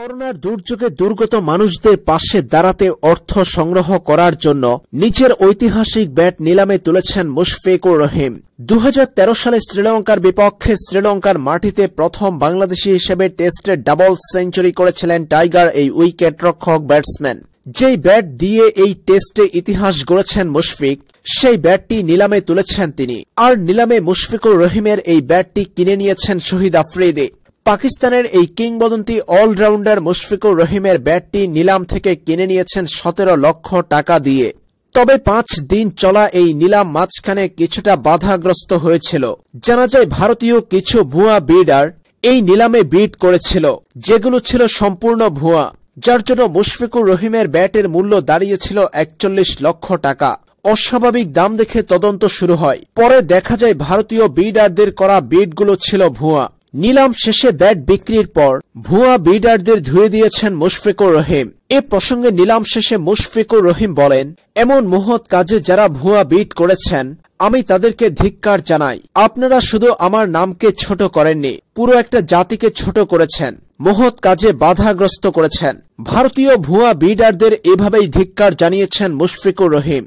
করোনার দুর্যোগে দুর্গত মানুষদের পাশে দাঁড়াতে অর্থ সংগ্রহ করার জন্য নিচের ঐতিহাসিক ব্যাট নিলামে তুলেছেন মুশফিকুর রহিম দু সালে শ্রীলঙ্কার বিপক্ষে শ্রীলঙ্কার মাটিতে প্রথম বাংলাদেশি হিসেবে টেস্টে ডাবল সেঞ্চুরি করেছিলেন টাইগার এই উইকেট রক্ষক ব্যাটসম্যান যেই ব্যাট দিয়ে এই টেস্টে ইতিহাস গড়েছেন মুশফিক সেই ব্যাটটি নিলামে তুলেছেন তিনি আর নিলামে মুশফিকুর রহিমের এই ব্যাটটি কিনে নিয়েছেন শহীদ আফ্রিদি পাকিস্তানের এই কিংবদন্তি অলরাউন্ডার মুশফিকুর রহিমের ব্যাটটি নিলাম থেকে কিনে নিয়েছেন সতেরো লক্ষ টাকা দিয়ে তবে পাঁচ দিন চলা এই নিলাম মাঝখানে কিছুটা বাধাগ্রস্ত হয়েছিল জানা যায় ভারতীয় কিছু ভুয়া বিডার এই নিলামে বিড করেছিল যেগুলো ছিল সম্পূর্ণ ভুয়া যার জন্য মুশফিকুর রহিমের ব্যাটের মূল্য দাঁড়িয়েছিল একচল্লিশ লক্ষ টাকা অস্বাভাবিক দাম দেখে তদন্ত শুরু হয় পরে দেখা যায় ভারতীয় বিডারদের করা বিডগুলো ছিল ভুয়া নিলাম শেষে ব্যাট বিক্রির পর ভুয়া বিডারদের ধুয়ে দিয়েছেন মুশফিকুর রহিম এ প্রসঙ্গে নিলাম শেষে মুশফিকুর রহিম বলেন এমন মহৎ কাজে যারা ভুয়া বিট করেছেন আমি তাদেরকে ধিক্কার জানাই আপনারা শুধু আমার নামকে ছোট করেননি পুরো একটা জাতিকে ছোট করেছেন মহৎ কাজে বাধাগ্রস্ত করেছেন ভারতীয় ভুয়া বিডারদের এভাবেই ধিক্কার জানিয়েছেন মুশফিকুর রহিম